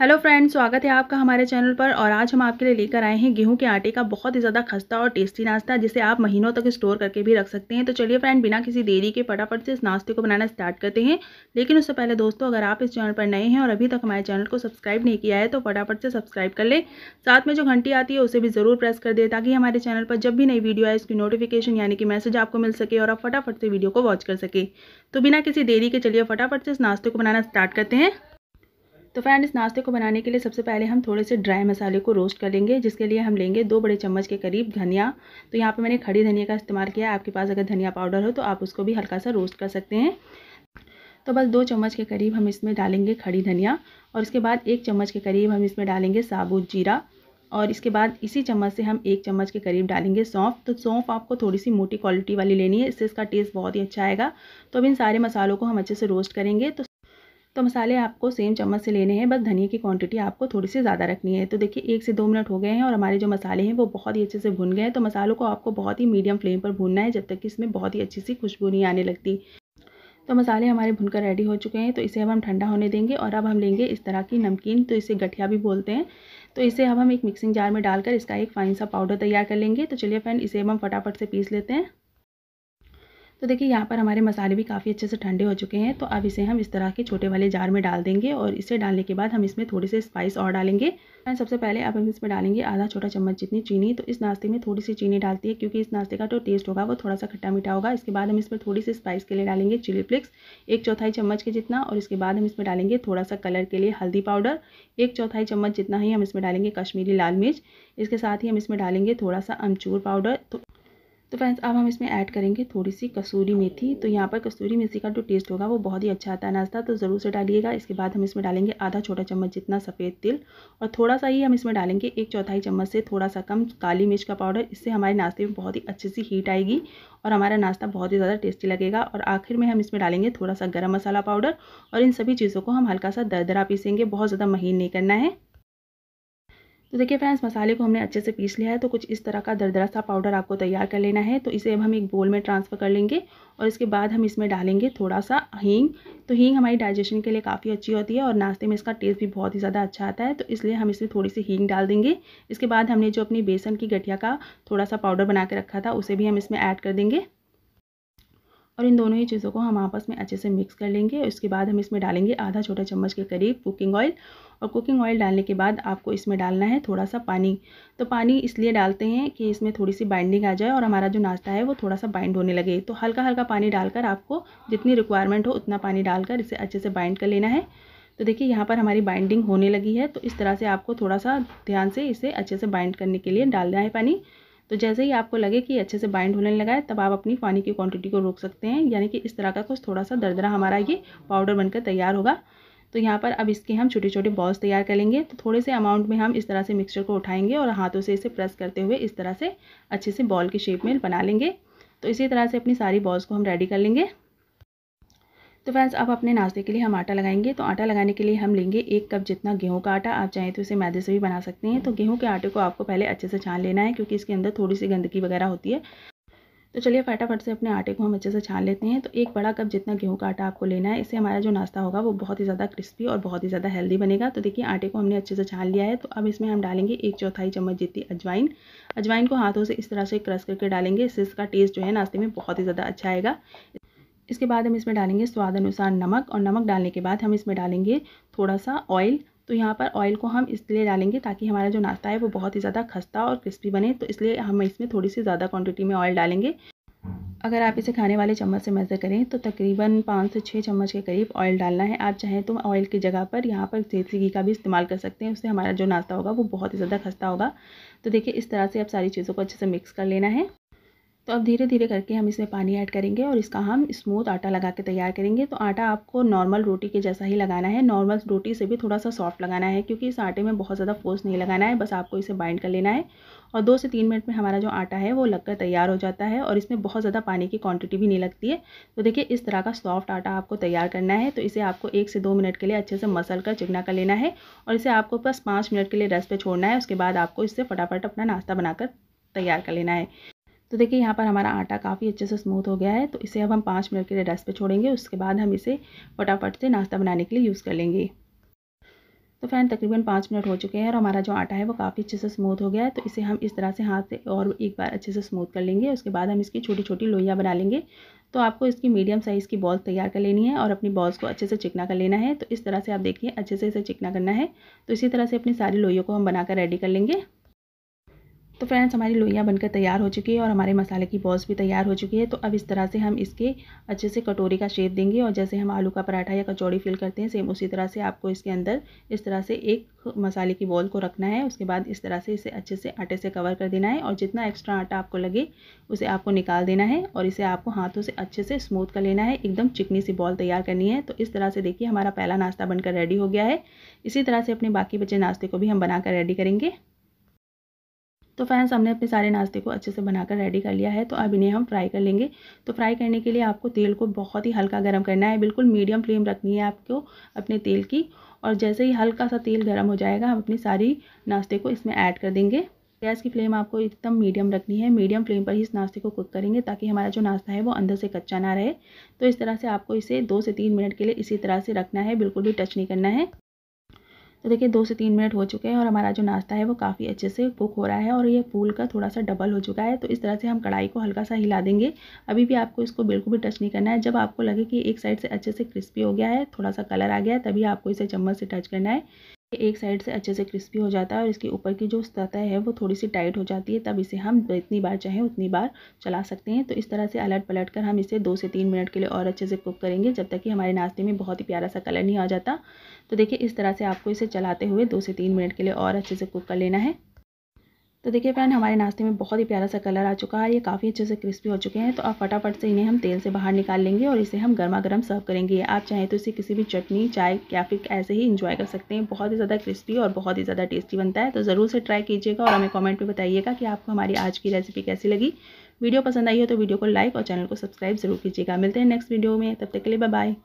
hello friends स्वागत है आपका हमारे चैनल पर और आज हम आपके लिए लेकर आए हैं गेहूं के आटे का बहुत ही ज़्यादा खस्ता और टेस्टी नाश्ता जिसे आप महीनों तक स्टोर करके भी रख सकते हैं तो चलिए फ्रेंड बिना किसी देरी के फटाफट से इस नाश्ते को बनाना स्टार्ट करते हैं लेकिन उससे पहले दोस्तों अगर आप इस चैनल पर नए हैं और अभी तक हमारे चैनल को सब्सक्राइब नहीं किया है तो फटाफट से सब्सक्राइब कर लें साथ में जो घंटी आती है उसे भी ज़रूर प्रेस कर दें ताकि हमारे चैनल पर जब भी नई वीडियो आए उसकी नोटिफिकेशन यानी कि मैसेज आपको मिल सके और आप फटाफट से वीडियो को वॉच कर सके तो बिना किसी देरी के चलिए फटाफट से इस नाश्ते को बनाना स्टार्ट करते हैं तो फ्रेंड इस नाश्ते को बनाने के लिए सबसे पहले हम थोड़े से ड्राई मसाले को रोस्ट कर लेंगे जिसके लिए हम लेंगे दो बड़े चम्मच के करीब धनिया तो यहाँ पर मैंने खड़ी धनिया का इस्तेमाल किया आपके पास अगर धनिया पाउडर हो तो आप उसको भी हल्का सा रोस्ट कर सकते हैं तो बस दो चम्मच के करीब हम इसमें डालेंगे खड़ी धनिया और इसके बाद एक चम्मच के करीब हम इसमें डालेंगे साबुत जीरा और इसके बाद इसी चम्मच से हम एक चम्मच के करीब डालेंगे सौंफ तो सौंफ आपको थोड़ी सी मोटी क्वालिटी वाली लेनी है इससे इसका टेस्ट बहुत ही अच्छा आएगा तो अब इन सारे मसालों को हम अच्छे से रोस्ट करेंगे तो तो मसाले आपको सेम चम्मच से लेने हैं बस धनिया की क्वांटिटी आपको थोड़ी सी ज़्यादा रखनी है तो देखिए एक से दो मिनट हो गए हैं और हमारे जो मसाले हैं वो बहुत ही अच्छे से भुन गए हैं तो मसालों को आपको बहुत ही मीडियम फ्लेम पर भूनना है जब तक कि इसमें बहुत ही अच्छी सी खुशबू नहीं आने लगती तो मसाले हमारे भुनकर रेडी हो चुके हैं तो इसे अब हम ठंडा होने देंगे और अब हम लेंगे इस तरह की नमकीन तो इसे गठिया भी बोलते हैं तो इसे अब हम एक मिक्सिंग जार में डालकर इसका एक फाइन सा पाउडर तैयार कर लेंगे तो चलिए फ्रेंड इसे अब हम फटाफट से पीस लेते हैं तो देखिए यहाँ पर हमारे मसाले भी काफ़ी अच्छे से ठंडे हो चुके हैं तो अब इसे हम इस तरह के छोटे वाले जार में डाल देंगे और इसे डालने के बाद हम इसमें थोड़ी से स्पाइस और डालेंगे सबसे पहले अब हम इसमें डालेंगे आधा छोटा चम्मच जितनी चीनी तो इस नाश्ते में थोड़ी सी चीनी डालती है क्योंकि इस नाश्ते का जो टेस्ट होगा वो थोड़ा सा खट्टा मीठा होगा इसके बाद हम इसमें थोड़ी सी स्पाइस के लिए डालेंगे चिली फ्लेक्स एक चौथाई चम्मच के जितना और इसके बाद हम इसमें डालेंगे थोड़ा सा कलर के लिए हल्दी पाउडर एक चौथाई चम्मच जितना ही हम इसमें डालेंगे कश्मीरी लाल मिर्च इसके साथ ही हम इसमें डालेंगे थोड़ा सा अमचूर पाउडर तो तो फ्रेंड्स अब हम इसमें ऐड करेंगे थोड़ी सी कसूरी मेथी तो यहाँ पर कसूरी मेथी का जो टेस्ट होगा वो बहुत ही अच्छा आता है नाश्ता तो ज़रूर से डालिएगा इसके बाद हम इसमें डालेंगे आधा छोटा चम्मच जितना सफ़ेद तिल और थोड़ा सा ही हम इसमें डालेंगे एक चौथाई चम्मच से थोड़ा सा कम काली मिर्च का पाउडर इससे हमारे नाश्ते में बहुत ही अच्छी सी हीट आएगी और हमारा नाश्ता बहुत ही ज़्यादा टेस्टी लगेगा और आखिर में हम इसमें डालेंगे थोड़ा सा गर्म मसाला पाउडर और इन सभी चीज़ों को हम हल्का सा दरदरा पीसेंगे बहुत ज़्यादा महीन नहीं करना है तो देखिए फ्रेंड्स मसाले को हमने अच्छे से पीस लिया है तो कुछ इस तरह का दरदरा सा पाउडर आपको तैयार कर लेना है तो इसे अब हम एक बोल में ट्रांसफ़र कर लेंगे और इसके बाद हम इसमें डालेंगे थोड़ा सा हींग तो हींग हमारी डाइजेशन के लिए काफ़ी अच्छी होती है और नाश्ते में इसका टेस्ट भी बहुत ही ज़्यादा अच्छा आता है तो इसलिए हम इसमें थोड़ी सी हींग डाल देंगे इसके बाद हमने जो अपनी बेसन की गठिया का थोड़ा सा पाउडर बना के रखा था उसे भी हम इसमें ऐड कर देंगे और इन दोनों ही चीज़ों को हम आपस में अच्छे से मिक्स कर लेंगे उसके बाद हम इसमें डालेंगे आधा छोटा चम्मच के करीब कुकिंग ऑयल और कुकिंग ऑयल डालने के बाद आपको इसमें डालना है थोड़ा सा पानी तो पानी इसलिए डालते हैं कि इसमें थोड़ी सी बाइंडिंग आ जाए और हमारा जो नाश्ता है वो थोड़ा सा बाइंड होने लगे तो हल्का हल्का पानी डालकर आपको जितनी रिक्वायरमेंट हो उतना पानी डालकर इसे अच्छे से बाइंड कर लेना है तो देखिए यहाँ पर हमारी बाइंडिंग होने लगी है तो इस तरह से आपको थोड़ा सा ध्यान से इसे अच्छे से बाइंड करने के लिए डालना है पानी तो जैसे ही आपको लगे कि अच्छे से बाइंड होने लगा है तब आप अपनी पानी की क्वांटिटी को रोक सकते हैं यानी कि इस तरह का कुछ थोड़ा सा दरदरा हमारा ये पाउडर बनकर तैयार होगा तो यहाँ पर अब इसके हम छोटे छोटे बॉल्स तैयार करेंगे तो थोड़े से अमाउंट में हम इस तरह से मिक्सचर को उठाएंगे और हाथों से इसे प्रेस करते हुए इस तरह से अच्छे से बॉल की शेप में बना लेंगे तो इसी तरह से अपनी सारी बॉल्स को हम रेडी कर लेंगे तो फ्रेंड्स आप अपने नाश्ते के लिए हम आटा लगाएंगे तो आटा लगाने के लिए हम लेंगे एक कप जितना गेहूं का आटा आप चाहें तो इसे मैदे से भी बना सकते हैं तो गेहूं के आटे को आपको पहले अच्छे से छान लेना है क्योंकि इसके अंदर थोड़ी सी गंदगी वगैरह होती है तो चलिए फटाफट से अपने आटे को हम अच्छे से छान लेते हैं तो एक बड़ा कप जितना गेहूं का आटा आपको लेना है इससे हमारा जो नाश्ता होगा वो बहुत ही ज़्यादा क्रिस्पी और बहुत ही ज़्यादा हेल्दी बनेगा तो देखिए आटे को हमने अच्छे से छान लिया है तो अब इसमें हम डालेंगे एक चौथाई चम्मच जितनी अजवाइन अजवाइन को हाथों से इस तरह से क्रश करके डालेंगे इससे इसका टेस्ट जो है नाश्ते में बहुत ही ज़्यादा अच्छा आएगा इसके बाद हम इसमें डालेंगे स्वाद अनुसार नमक और नमक डालने के बाद हम इसमें डालेंगे थोड़ा सा ऑयल तो यहाँ पर ऑयल को हम इसलिए डालेंगे ताकि हमारा जो नाश्ता है वो बहुत ही ज़्यादा खस्ता और क्रिस्पी बने तो इसलिए हम इसमें थोड़ी सी ज़्यादा क्वांटिटी में ऑयल डालेंगे अगर आप इसे खाने वाले चम्मच से मेज़र करें तो तकरीबन पाँच से छः चम्मच के करीब ऑयल डालना है आप चाहें तो ऑयल की जगह पर यहाँ पर देसी घी का भी इस्तेमाल कर सकते हैं उससे हमारा जो नाश्ता होगा वो बहुत ही ज़्यादा खस्ता होगा तो देखिए इस तरह से आप सारी चीज़ों को अच्छे से मिक्स कर लेना है तो अब धीरे धीरे करके हम इसमें पानी ऐड करेंगे और इसका हम स्मूथ आटा लगा के तैयार करेंगे तो आटा आपको नॉर्मल रोटी के जैसा ही लगाना है नॉर्मल रोटी से भी थोड़ा सा सॉफ्ट लगाना है क्योंकि इस आटे में बहुत ज़्यादा फोर्स नहीं लगाना है बस आपको इसे बाइंड कर लेना है और दो से तीन मिनट में हमारा जो आटा है वो लगकर तैयार हो जाता है और इसमें बहुत ज़्यादा पानी की क्वांटिटी भी नहीं लगती है तो देखिए इस तरह का सॉफ्ट आटा आपको तैयार करना है तो इसे आपको एक से दो मिनट के लिए अच्छे से मसल कर चिकना कर लेना है और इसे आपको बस पाँच मिनट के लिए रेस्ट पर छोड़ना है उसके बाद आपको इससे फटाफट अपना नाश्ता बनाकर तैयार कर लेना है तो देखिए यहाँ पर हमारा आटा काफ़ी अच्छे से स्मूथ हो गया है तो इसे अब हम पाँच मिनट के लिए रेस्ट पे छोड़ेंगे उसके बाद हम इसे फटाफट से नाश्ता बनाने के लिए यूज़ कर लेंगे तो फ्रेंड तकरीबन पाँच मिनट हो चुके हैं और हमारा जो आटा है वो काफ़ी अच्छे से स्मूथ हो गया है तो इसे हम इस तरह से हाथ से और एक बार अच्छे से स्मूथ कर लेंगे उसके बाद हम इसकी छोटी छोटी लोहियाँ बना लेंगे तो आपको इसकी मीडियम साइज़ की बॉल्स तैयार कर लेनी है और अपनी बॉल्स को अच्छे से चिकना कर लेना है तो इस तरह से आप देखिए अच्छे से इसे चिकना करना है तो इसी तरह से अपनी सारी लोइयों को हम बनाकर रेडी कर लेंगे तो फ्रेंड्स हमारी लोइयाँ बनकर तैयार हो चुकी है और हमारे मसाले की बॉल्स भी तैयार हो चुकी है तो अब इस तरह से हम इसके अच्छे से कटोरी का शेप देंगे और जैसे हम आलू का पराठा या कचौड़ी फिल करते हैं सेम उसी तरह से आपको इसके अंदर इस तरह से एक मसाले की बॉल को रखना है उसके बाद इस तरह से इसे अच्छे से आटे से कवर कर देना है और जितना एक्स्ट्रा आटा आपको लगे उसे आपको निकाल देना है और इसे आपको हाथों से अच्छे से स्मूथ कर लेना है एकदम चिकनी सी बॉल तैयार करनी है तो इस तरह से देखिए हमारा पहला नाश्ता बनकर रेडी हो गया है इसी तरह से अपने बाकी बचे नाश्ते को भी हम बनाकर रेडी करेंगे तो फ्रेंड्स हमने अपने सारे नाश्ते को अच्छे से बनाकर रेडी कर लिया है तो अब इन्हें हम फ्राई कर लेंगे तो फ्राई करने के लिए आपको तेल को बहुत ही हल्का गर्म करना है बिल्कुल मीडियम फ्लेम रखनी है आपको अपने तेल की और जैसे ही हल्का सा तेल गर्म हो जाएगा हम अपनी सारी नाश्ते को इसमें ऐड कर देंगे गैस की फ्लेम आपको एकदम मीडियम रखनी है मीडियम फ्लेम पर ही इस नाश्ते को कुक करेंगे ताकि हमारा जो नाश्ता है वो अंदर से कच्चा ना रहे तो इस तरह से आपको इसे दो से तीन मिनट के लिए इसी तरह से रखना है बिल्कुल भी टच नहीं करना है तो देखिए दो से तीन मिनट हो चुके हैं और हमारा जो नाश्ता है वो काफ़ी अच्छे से कुक हो रहा है और ये फूल का थोड़ा सा डबल हो चुका है तो इस तरह से हम कढ़ाई को हल्का सा हिला देंगे अभी भी आपको इसको बिल्कुल भी टच नहीं करना है जब आपको लगे कि एक साइड से अच्छे से क्रिस्पी हो गया है थोड़ा सा कलर आ गया है तभी आपको इसे चम्मच से टच करना है एक साइड से अच्छे से क्रिस्पी हो जाता है और इसके ऊपर की जो सतह है वो थोड़ी सी टाइट हो जाती है तब इसे हम जितनी बार चाहें उतनी बार चला सकते हैं तो इस तरह से अलट पलट कर हम इसे दो से तीन मिनट के लिए और अच्छे से कुक करेंगे जब तक कि हमारे नाश्ते में बहुत ही प्यारा सा कलर नहीं आ जाता तो देखिए इस तरह से आपको इसे चलाते हुए दो से तीन मिनट के लिए और अच्छे से कुक कर लेना है तो देखिए फ्रेंड हमारे नाश्ते में बहुत ही प्यारा सा कलर आ चुका है ये काफ़ी अच्छे से क्रिस्पी हो चुके हैं तो अब फटाफट से इन्हें हम तेल से बाहर निकाल लेंगे और इसे हम गर्मा गर्म सर्व करेंगे आप चाहें तो इसे किसी भी चटनी चाय या फिर ऐसे ही इंजॉय कर सकते हैं बहुत ही ज़्यादा क्रिस्पी और बहुत ही ज़्यादा टेस्टी बनता है तो ज़रूर से ट्राई कीजिएगा और हमें कॉमेंट में बताइएगा कि आपको हमारी आज की रेसिपी कैसी लगी वीडियो पसंद आई हो तो वीडियो को लाइक और चैनल को सब्सक्राइब जरूर कीजिएगा मिलते हैं नेक्स्ट वीडियो में तब तक के लिए बाय